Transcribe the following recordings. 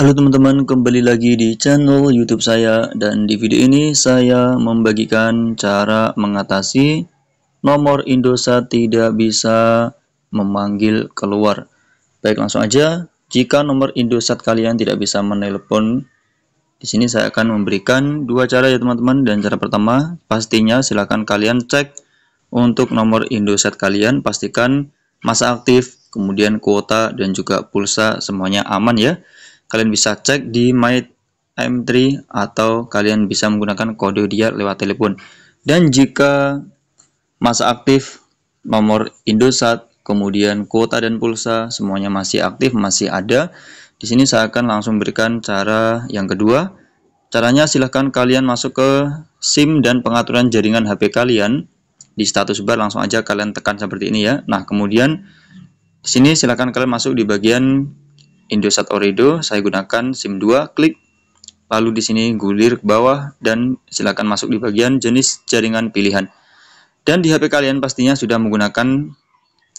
Halo teman-teman, kembali lagi di channel YouTube saya dan di video ini saya membagikan cara mengatasi nomor Indosat tidak bisa memanggil keluar. Baik, langsung aja. Jika nomor Indosat kalian tidak bisa menelepon, di sini saya akan memberikan dua cara ya teman-teman dan cara pertama pastinya silakan kalian cek untuk nomor Indosat kalian pastikan masa aktif, kemudian kuota dan juga pulsa semuanya aman ya kalian bisa cek di my M3 atau kalian bisa menggunakan kode dia lewat telepon. Dan jika masa aktif nomor Indosat, kemudian kuota dan pulsa semuanya masih aktif, masih ada. Di sini saya akan langsung berikan cara yang kedua. Caranya silahkan kalian masuk ke SIM dan pengaturan jaringan HP kalian. Di status bar langsung aja kalian tekan seperti ini ya. Nah, kemudian di sini silahkan kalian masuk di bagian Indosat Oredo, saya gunakan SIM 2, klik. Lalu di sini gulir ke bawah dan silakan masuk di bagian jenis jaringan pilihan. Dan di HP kalian pastinya sudah menggunakan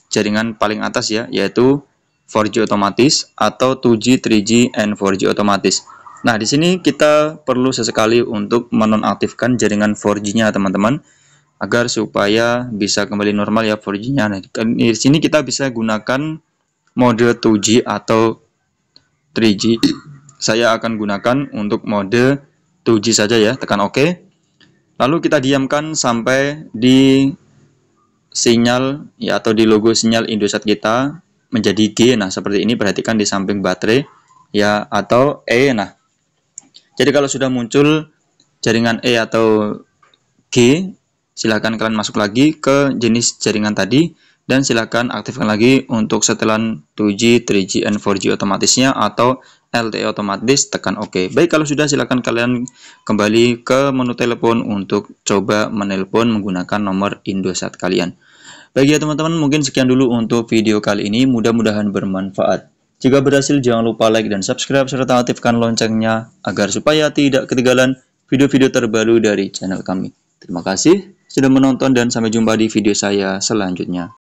jaringan paling atas ya, yaitu 4G otomatis atau 2G, 3G, and 4G otomatis. Nah, di sini kita perlu sesekali untuk menonaktifkan jaringan 4G-nya, teman-teman, agar supaya bisa kembali normal ya 4G-nya. Nah, di sini kita bisa gunakan mode 2G atau 3G saya akan gunakan untuk mode 2G saja ya tekan OK lalu kita diamkan sampai di sinyal ya atau di logo sinyal Indosat kita menjadi G nah seperti ini perhatikan di samping baterai ya atau E nah jadi kalau sudah muncul jaringan E atau G silahkan kalian masuk lagi ke jenis jaringan tadi dan silakan aktifkan lagi untuk setelan 2G, 3G, and 4G otomatisnya atau LTE otomatis tekan OK. Baik kalau sudah silakan kalian kembali ke menu telepon untuk coba menelpon menggunakan nomor Indosat kalian. Baik ya teman-teman mungkin sekian dulu untuk video kali ini mudah-mudahan bermanfaat. Jika berhasil jangan lupa like dan subscribe serta aktifkan loncengnya agar supaya tidak ketinggalan video-video terbaru dari channel kami. Terima kasih sudah menonton dan sampai jumpa di video saya selanjutnya.